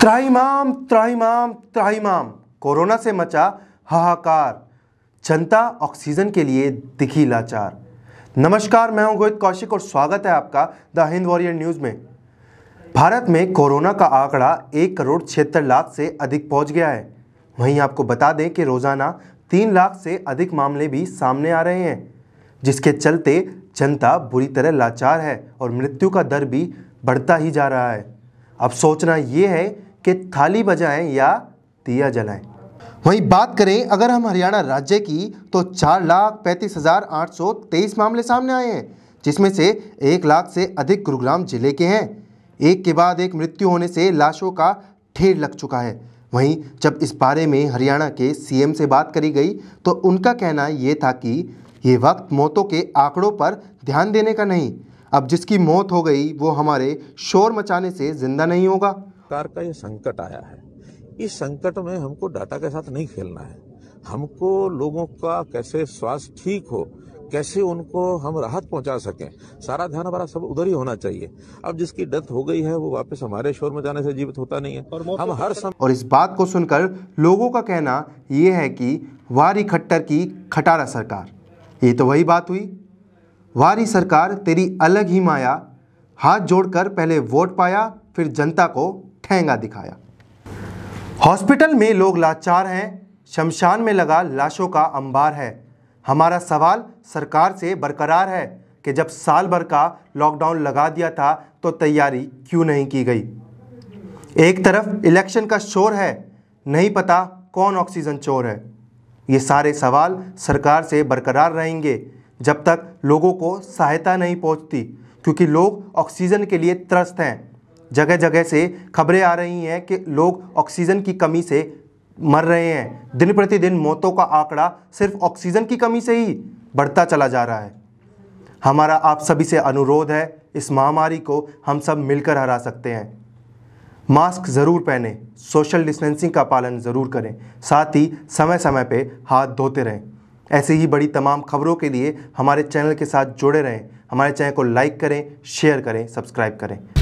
त्राईमाम त्राईमाम त्राईमाम corona से मचा हाहाकार जनता ऑक्सीजन के लिए दिखी लाचार नमस्कार मैं हूं गोहित कौशिक और स्वागत है आपका द हिंद वॉरियर न्यूज़ में भारत में कोरोना का आंकड़ा एक करोड़ छिहत्तर लाख से अधिक पहुंच गया है वहीं आपको बता दें कि रोज़ाना तीन लाख से अधिक मामले भी सामने आ रहे हैं जिसके चलते जनता बुरी तरह लाचार है और मृत्यु का दर भी बढ़ता ही जा रहा है अब सोचना ये है कि थाली बजाएं या दिया जलाएं वहीं बात करें अगर हम हरियाणा राज्य की तो चार लाख पैंतीस हज़ार आठ सौ तेईस मामले सामने आए हैं जिसमें से एक लाख से अधिक गुरुग्राम जिले के हैं एक के बाद एक मृत्यु होने से लाशों का ढेर लग चुका है वहीं जब इस बारे में हरियाणा के सीएम से बात करी गई तो उनका कहना ये था कि ये वक्त मौतों के आंकड़ों पर ध्यान देने का नहीं अब जिसकी मौत हो गई वो हमारे शोर मचाने से ज़िंदा नहीं होगा सरकार का ये संकट आया है इस संकट में हमको डाटा के साथ नहीं खेलना है हमको लोगों का कैसे स्वास्थ्य ठीक हो कैसे उनको हम राहत पहुंचा सकें सारा ध्यान हमारा सब उधर ही होना चाहिए अब जिसकी डेथ हो गई है वो वापस हमारे शोर में जाने से जीवित होता नहीं है और हम हर समय और इस बात को सुनकर लोगों का कहना ये है कि वारी खट्टर की खटारा सरकार ये तो वही बात हुई वारी सरकार तेरी अलग ही माया हाथ जोड़कर पहले वोट पाया फिर जनता को ठेंगा दिखाया हॉस्पिटल में लोग लाचार हैं शमशान में लगा लाशों का अंबार है हमारा सवाल सरकार से बरकरार है कि जब साल भर का लॉकडाउन लगा दिया था तो तैयारी क्यों नहीं की गई एक तरफ इलेक्शन का शोर है नहीं पता कौन ऑक्सीजन चोर है ये सारे सवाल सरकार से बरकरार रहेंगे जब तक लोगों को सहायता नहीं पहुंचती क्योंकि लोग ऑक्सीजन के लिए त्रस्त हैं जगह जगह से खबरें आ रही हैं कि लोग ऑक्सीजन की कमी से मर रहे हैं दिन प्रतिदिन मौतों का आंकड़ा सिर्फ ऑक्सीजन की कमी से ही बढ़ता चला जा रहा है हमारा आप सभी से अनुरोध है इस महामारी को हम सब मिलकर हरा सकते हैं मास्क ज़रूर पहने सोशल डिस्टेंसिंग का पालन ज़रूर करें साथ ही समय समय पे हाथ धोते रहें ऐसे ही बड़ी तमाम खबरों के लिए हमारे चैनल के साथ जुड़े रहें हमारे चैनल को लाइक करें शेयर करें सब्सक्राइब करें